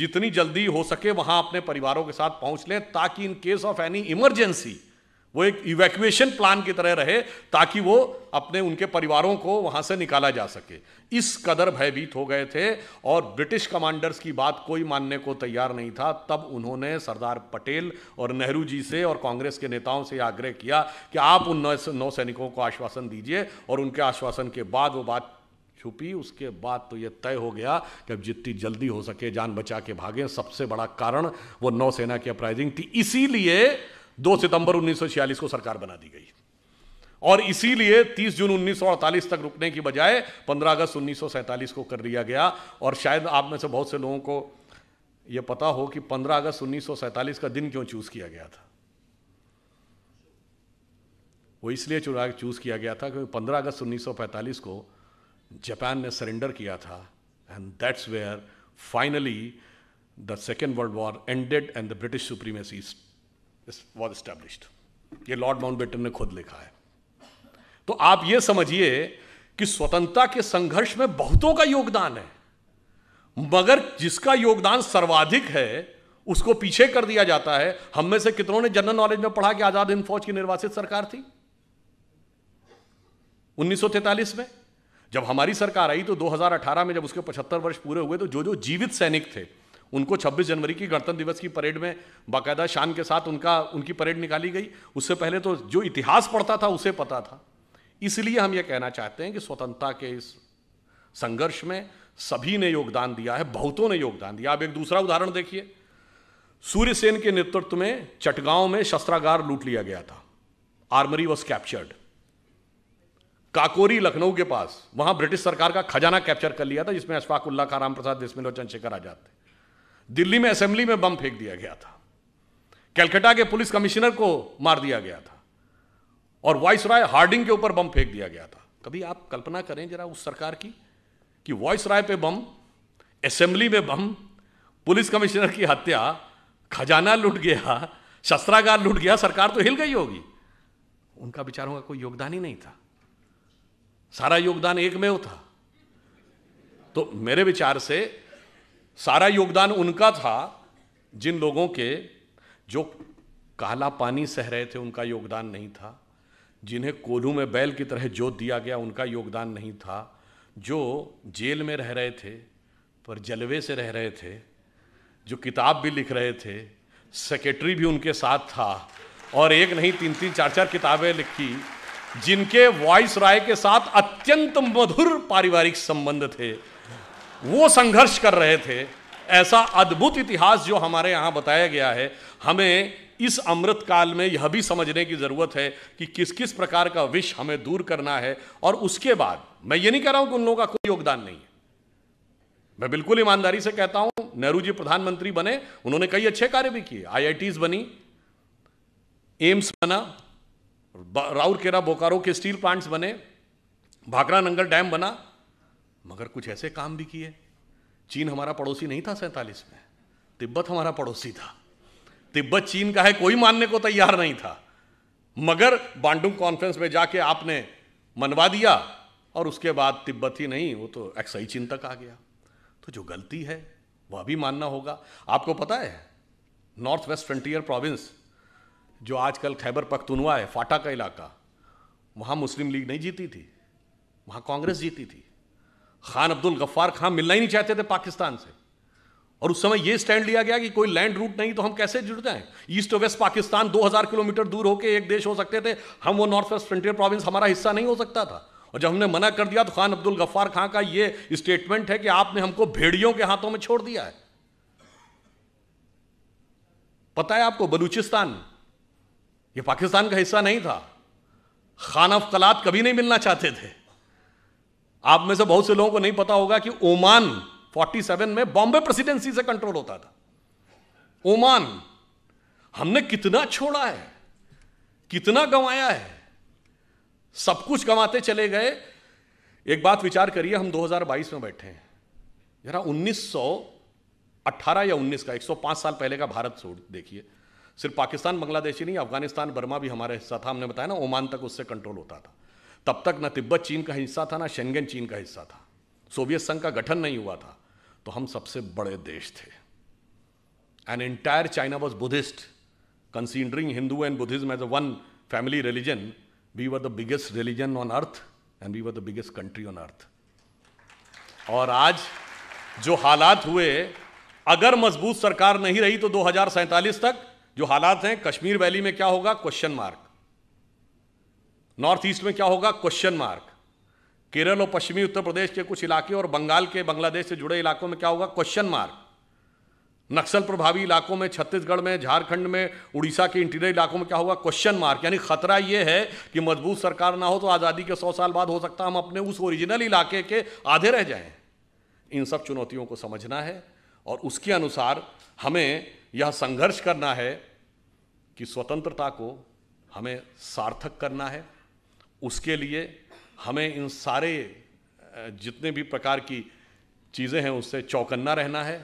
जितनी जल्दी हो सके वहां अपने परिवारों के साथ पहुँच लें ताकि in case of any emergency वो एक इवैक्यूएशन प्लान की तरह रहे ताकि वो अपने उनके परिवारों को वहां से निकाला जा सके इस कदर भयभीत हो गए थे और ब्रिटिश कमांडर्स की बात कोई मानने को तैयार नहीं था तब उन्होंने सरदार पटेल और नेहरू जी से और कांग्रेस के नेताओं से आग्रह किया कि आप उन नौ सैनिकों को आश्वासन दीजिए और उनके आश्वासन के बाद वो बात छुपी उसके बाद तो यह तय हो गया कि अब जितनी जल्दी हो सके जान बचा के भागे सबसे बड़ा कारण वो नौसेना की अपराइजिंग थी इसीलिए 2 सितंबर 1946 को सरकार बना दी गई और इसीलिए 30 जून 1948 तक रुकने की बजाय 15 अगस्त 1947 को कर लिया गया और शायद आप में से बहुत से लोगों को यह पता हो कि 15 अगस्त 1947 का दिन क्यों चूज़ किया गया था वो इसलिए चूज़ किया गया था क्योंकि 15 अगस्त 1945 को जापान ने सरेंडर किया था and that's where finally the second world war ended and the British supremacy was established ये लॉर्ड माउंट ने खुद लिखा है तो आप ये समझिए कि स्वतंत्रता के संघर्ष में बहुतों का योगदान है मगर जिसका योगदान सर्वाधिक है उसको पीछे कर दिया जाता है हम में से कितनों ने जनरल नॉलेज में पढ़ा कि आजाद हिंद फौज की निर्वाचित सरकार थी 1943 में जब हमारी सरकार आई तो 2018 में जब उसके 75 वर्ष पूरे हुए तो जो जो जीवित सैनिक थे उनको 26 जनवरी की गणतंत्र दिवस की परेड में बाकायदा शान के साथ उनका उनकी परेड निकाली गई उससे पहले तो जो इतिहास पढ़ता था उसे पता था इसलिए हम ये कहना चाहते हैं कि स्वतंत्रता के इस संघर्ष में सभी ने योगदान दिया है बहुतों ने योगदान दिया आप एक दूसरा उदाहरण देखिए सूर्य सेन के नेतृत्व में चटगांव में शस्त्रागार लूट लिया गया था armoury was captured Kakori Lucknow के पास वहां ब्रिटिश सरकार का खजाना कैप्चर कर लिया था जिसमें अशफाक उल्ला खा राम प्रसाद और चंद्रशेखर आजाद थे दिल्ली में असेंबली में बम फेंक दिया गया था कैलकटा के पुलिस कमिश्नर को मार दिया गया था और वॉइस राय हार्डिंग के ऊपर बम फेंक दिया गया था कभी आप कल्पना करें जरा उस सरकार की कि वॉइस राय पे बम असेंबली में बम पुलिस कमिश्नर की हत्या खजाना लूट गया शस्त्रागार लूट गया सरकार तो हिल गई होगी उनका विचारों का कोई योगदान ही नहीं था सारा योगदान एक में होता तो मेरे विचार से सारा योगदान उनका था जिन लोगों के जो काला पानी सह रहे थे उनका योगदान नहीं था जिन्हें कोल्हू में बैल की तरह जोत दिया गया उनका योगदान नहीं था जो जेल में रह रहे थे पर जलवे से रह रहे थे जो किताब भी लिख रहे थे सेक्रेटरी भी उनके साथ था और एक नहीं तीन तीन चार चार किताबें लिखी जिनके वॉइस राय के साथ अत्यंत मधुर पारिवारिक संबंध थे वो संघर्ष कर रहे थे ऐसा अद्भुत इतिहास जो हमारे यहाँ बताया गया है हमें इस अमृत काल में यह भी समझने की ज़रूरत है कि किस किस प्रकार का विष हमें दूर करना है और उसके बाद मैं ये नहीं कह रहा हूं कि उन लोगों का कोई योगदान नहीं है मैं बिल्कुल ईमानदारी से कहता हूं नेहरू जी प्रधानमंत्री बने उन्होंने कई अच्छे कार्य भी किए आईआईटीज बनी एम्स बना केरा बोकारो के स्टील प्लांट्स बने भाकरा नंगल डैम बना मगर कुछ ऐसे काम भी किए चीन हमारा पड़ोसी नहीं था सैंतालीस में तिब्बत हमारा पड़ोसी था तिब्बत चीन का है कोई मानने को तैयार नहीं था मगर बांडुंग कॉन्फ्रेंस में जाके आपने मनवा दिया और उसके बाद तिब्बत ही नहीं वो तो एक्साई चीन तक आ गया तो जो गलती है वह भी मानना होगा आपको पता है नॉर्थ वेस्ट फ्रंटियर प्रोविंस जो आजकल खैबर पख्तनवा है फाटा का इलाका वहाँ मुस्लिम लीग नहीं जीती थी वहाँ कांग्रेस जीती थी खान अब्दुल गफ्फार खान मिलना ही नहीं चाहते थे पाकिस्तान से और उस समय ये स्टैंड लिया गया कि कोई लैंड रूट नहीं तो हम कैसे जुड़ जाएं ईस्ट और वेस्ट पाकिस्तान 2000 किलोमीटर दूर होकर एक देश हो सकते थे हम वो नॉर्थ वेस्ट फ्रंटियर प्रोविंस हमारा हिस्सा नहीं हो सकता था और जब हमने मना कर दिया तो खान अब्दुल गफ्फार खां का ये स्टेटमेंट है कि आपने हमको भेड़ियों के हाथों में छोड़ दिया है पता है आपको बलूचिस्तान ये पाकिस्तान का हिस्सा नहीं था खान अफकलात कभी नहीं मिलना चाहते थे आप में से बहुत से लोगों को नहीं पता होगा कि ओमान 47 में बॉम्बे प्रेसिडेंसी से कंट्रोल होता था ओमान हमने कितना छोड़ा है कितना गंवाया है सब कुछ गंवाते चले गए एक बात विचार करिए हम 2022 में बैठे हैं जरा 1918 या 19 का 105 साल पहले का भारत छोड़ देखिए सिर्फ पाकिस्तान बांग्लादेश ही नहीं अफगानिस्तान बर्मा भी हमारा हिस्सा था हमने बताया ना ओमान तक उससे कंट्रोल होता था तब तक ना तिब्बत चीन का हिस्सा था ना शेंगेन चीन का हिस्सा था सोवियत संघ का गठन नहीं हुआ था तो हम सबसे बड़े देश थे and entire China was Buddhist considering Hindu and Buddhism as a one family religion we were the biggest religion on earth and we were the biggest country on earth और आज जो हालात हुए अगर मजबूत सरकार नहीं रही तो दो तक जो हालात हैं कश्मीर वैली में क्या होगा क्वेश्चन मार्क नॉर्थ ईस्ट में क्या होगा क्वेश्चन मार्क केरल और पश्चिमी उत्तर प्रदेश के कुछ इलाके और बंगाल के बांग्लादेश से जुड़े इलाकों में क्या होगा क्वेश्चन मार्क नक्सल प्रभावी इलाकों में छत्तीसगढ़ में झारखंड में उड़ीसा के इंटीरियर इलाकों में क्या होगा क्वेश्चन मार्क यानी खतरा यह है कि मजबूत सरकार ना हो तो आज़ादी के सौ साल बाद हो सकता हम अपने उस ओरिजिनल इलाके के आधे रह जाएं इन सब चुनौतियों को समझना है और उसके अनुसार हमें यह संघर्ष करना है कि स्वतंत्रता को हमें सार्थक करना है उसके लिए हमें इन सारे जितने भी प्रकार की चीज़ें हैं उससे चौकन्ना रहना है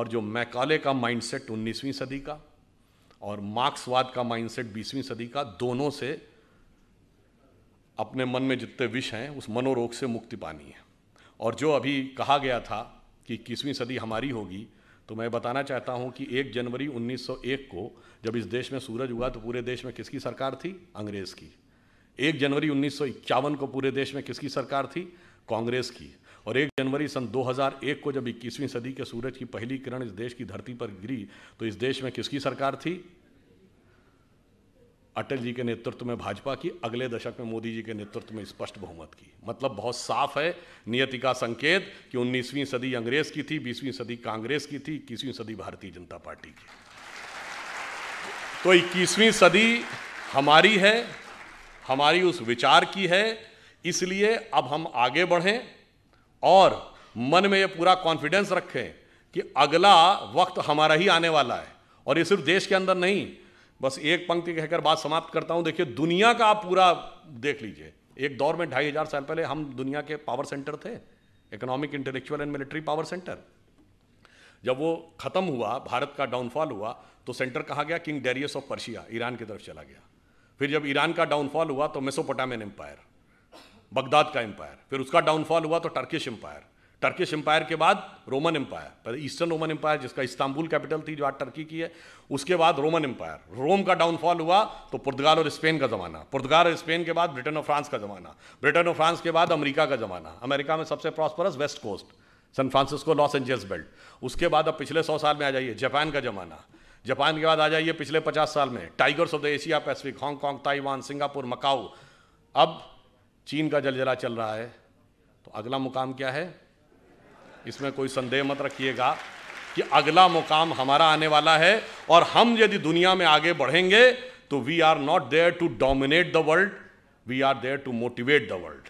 और जो मैकाले का माइंडसेट 19वीं सदी का और मार्क्सवाद का माइंडसेट 20वीं सदी का दोनों से अपने मन में जितने विष हैं उस मनोरोग से मुक्ति पानी है और जो अभी कहा गया था कि इक्कीसवीं सदी हमारी होगी तो मैं बताना चाहता हूं कि 1 जनवरी 1901 को जब इस देश में सूरज हुआ तो पूरे देश में किसकी सरकार थी अंग्रेज़ की 1 जनवरी उन्नीस को पूरे देश में किसकी सरकार थी कांग्रेस की और 1 जनवरी सन 2001 को जब 21वीं सदी के सूरज की पहली किरण इस देश की धरती पर गिरी तो इस देश में किसकी सरकार थी अटल जी के नेतृत्व में भाजपा की अगले दशक में मोदी जी के नेतृत्व में स्पष्ट बहुमत की मतलब बहुत साफ है नियति का संकेत कि 19वीं सदी अंग्रेज की थी 20वीं सदी कांग्रेस की थी इक्कीसवीं सदी भारतीय जनता पार्टी की तो इक्कीसवीं सदी हमारी है हमारी उस विचार की है इसलिए अब हम आगे बढ़ें और मन में ये पूरा कॉन्फिडेंस रखें कि अगला वक्त हमारा ही आने वाला है और ये सिर्फ देश के अंदर नहीं बस एक पंक्ति कहकर बात समाप्त करता हूँ देखिए दुनिया का आप पूरा देख लीजिए एक दौर में ढाई हज़ार साल पहले हम दुनिया के पावर सेंटर थे economic intellectual and military power centre जब वो ख़त्म हुआ भारत का डाउनफॉल हुआ तो सेंटर कहा गया king Darius of Persia Iran की तरफ चला गया फिर जब ईरान का डाउनफॉल हुआ तो मेसोपोटामियन एम्पायर बगदाद का एम्पायर फिर उसका डाउनफॉल हुआ तो टर्किश एम्पायर टर्किश एम्पायर के बाद रोमन एम्पायर पर ईस्टर्न रोमन एम्पायर जिसका इस्तांबुल कैपिटल थी जो आज टर्की की है उसके बाद रोमन एम्पायर रोम का डाउनफॉल हुआ तो पुर्तगाल और स्पेन का ज़माना पुर्तगाल और स्पेन के बाद ब्रिटेन और फ्रांस का ज़माना ब्रिटेन और फ्रांस के बाद अमरीका का ज़माना अमेरिका में सबसे prosperous west coast San Francisco Los Angeles belt उसके बाद अब पिछले सौ साल में आ जाइए जापान का ज़माना जापान के बाद आ जाइए पिछले पचास साल में tigers of the Asia Pacific Hong Kong Taiwan Singapore Macau अब चीन का जलजला चल रहा है तो अगला मुकाम क्या है इसमें कोई संदेह मत रखिएगा कि अगला मुकाम हमारा आने वाला है और हम यदि दुनिया में आगे बढ़ेंगे तो we are not there to dominate the world we are there to motivate the world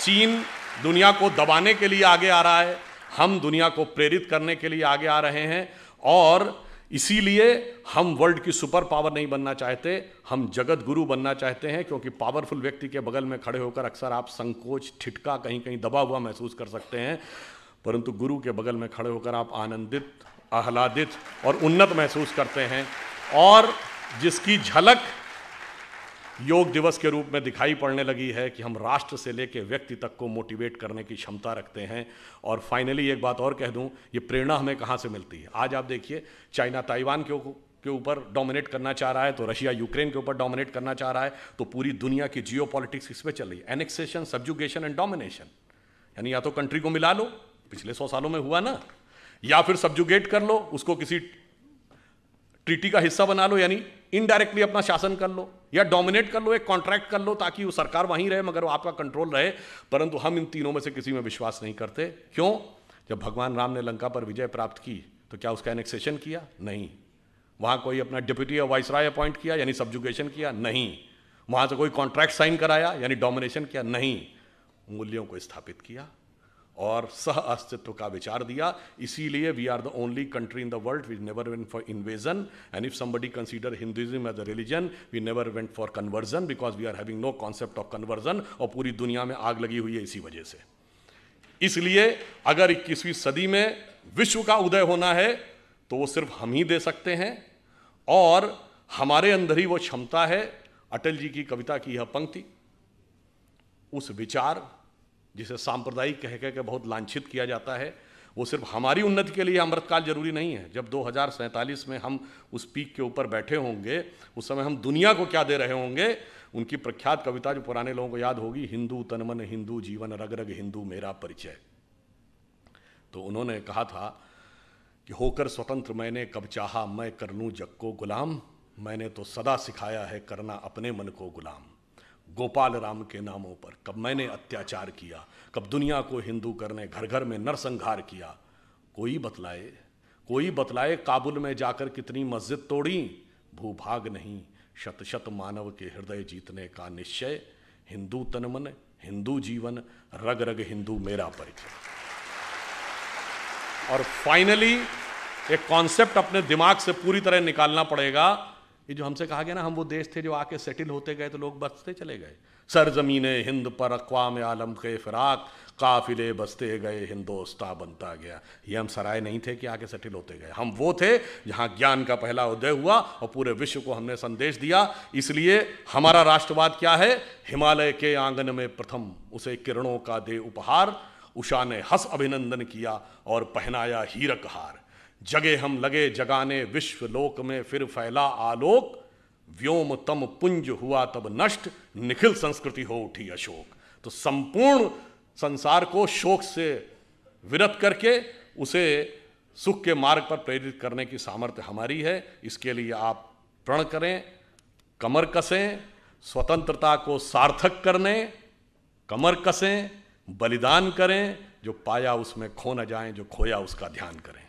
चीन दुनिया को दबाने के लिए आगे आ रहा है हम दुनिया को प्रेरित करने के लिए आगे आ रहे हैं और इसीलिए हम वर्ल्ड की सुपर पावर नहीं बनना चाहते हम जगत गुरु बनना चाहते हैं क्योंकि पावरफुल व्यक्ति के बगल में खड़े होकर अक्सर आप संकोच ठिटका कहीं कहीं दबा हुआ महसूस कर सकते हैं परंतु गुरु के बगल में खड़े होकर आप आनंदित आह्लादित और उन्नत महसूस करते हैं और जिसकी झलक योग दिवस के रूप में दिखाई पड़ने लगी है कि हम राष्ट्र से लेकर व्यक्ति तक को मोटिवेट करने की क्षमता रखते हैं और फाइनली एक बात और कह दूं ये प्रेरणा हमें कहाँ से मिलती है आज आप देखिए चाइना ताइवान के के ऊपर डोमिनेट करना चाह रहा है तो रशिया यूक्रेन के ऊपर डोमिनेट करना चाह रहा है तो पूरी दुनिया की जियो पॉलिटिक्स इस पर चल रही है एनेक्सेशन सब्जुगेशन एंड डोमिनेशन यानी या तो कंट्री को मिला लो पिछले सौ सालों में हुआ ना या फिर सब्जुगेट कर लो उसको किसी ट्रीटी का हिस्सा बना लो यानी इनडायरेक्टली अपना शासन कर लो या डोमिनेट कर लो एक कॉन्ट्रैक्ट कर लो ताकि वो सरकार वहीं रहे मगर वो आपका कंट्रोल रहे परंतु हम इन तीनों में से किसी में विश्वास नहीं करते क्यों जब भगवान राम ने लंका पर विजय प्राप्त की तो क्या उसका एनेक्सेशन किया नहीं वहाँ कोई अपना डिप्यूटी या राय अपॉइंट किया यानी सब्जुकेशन किया नहीं वहाँ से कोई कॉन्ट्रैक्ट साइन कराया यानी डोमिनेशन किया नहीं मूल्यों को स्थापित किया और सह अस्तित्व का विचार दिया इसीलिए we are the only country in the world which never went for invasion and if somebody consider Hinduism as a religion we never went for conversion because we are having no concept of conversion और पूरी दुनिया में आग लगी हुई है इसी वजह से इसलिए अगर इक्कीसवीं सदी में विश्व का उदय होना है तो वो सिर्फ हम ही दे सकते हैं और हमारे अंदर ही वो क्षमता है अटल जी की कविता की यह पंक्ति उस विचार जिसे सांप्रदायिक कह कह के बहुत लांछित किया जाता है वो सिर्फ हमारी उन्नति के लिए अमृतकाल जरूरी नहीं है जब दो में हम उस पीक के ऊपर बैठे होंगे उस समय हम दुनिया को क्या दे रहे होंगे उनकी प्रख्यात कविता जो पुराने लोगों को याद होगी हिंदू तनमन हिंदू जीवन रग रग हिंदू मेरा परिचय तो उन्होंने कहा था कि होकर स्वतंत्र मैंने कब चाहा मैं कर लूँ जग को गुलाम मैंने तो सदा सिखाया है करना अपने मन को गुलाम गोपाल राम के नामों पर कब मैंने अत्याचार किया कब दुनिया को हिंदू करने घर घर में नरसंहार किया कोई बतलाए कोई बतलाए काबुल में जाकर कितनी मस्जिद तोड़ी भूभाग नहीं शत शत मानव के हृदय जीतने का निश्चय हिंदू तनमन हिंदू जीवन रग रग हिंदू मेरा परिचय और फाइनली एक कॉन्सेप्ट अपने दिमाग से पूरी तरह निकालना पड़ेगा ये जो हमसे कहा गया ना हम वो देश थे जो आके सेटिल होते गए तो लोग बसते चले गए जमीने हिंद पर अकवाम आलम के फिराक काफिले बसते गए हिंदोस्ता बनता गया ये हम सराय नहीं थे कि आके सेटिल होते गए हम वो थे जहाँ ज्ञान का पहला उदय हुआ और पूरे विश्व को हमने संदेश दिया इसलिए हमारा राष्ट्रवाद क्या है हिमालय के आंगन में प्रथम उसे किरणों का दे उपहार उषा ने हस अभिनंदन किया और पहनाया हीरक हार जगे हम लगे जगाने विश्व लोक में फिर फैला आलोक व्योम तम पुंज हुआ तब नष्ट निखिल संस्कृति हो उठी अशोक तो संपूर्ण संसार को शोक से विरत करके उसे सुख के मार्ग पर प्रेरित करने की सामर्थ्य हमारी है इसके लिए आप प्रण करें कमर कसें स्वतंत्रता को सार्थक करने कमर कसें बलिदान करें जो पाया उसमें खो न जाए जो खोया उसका ध्यान करें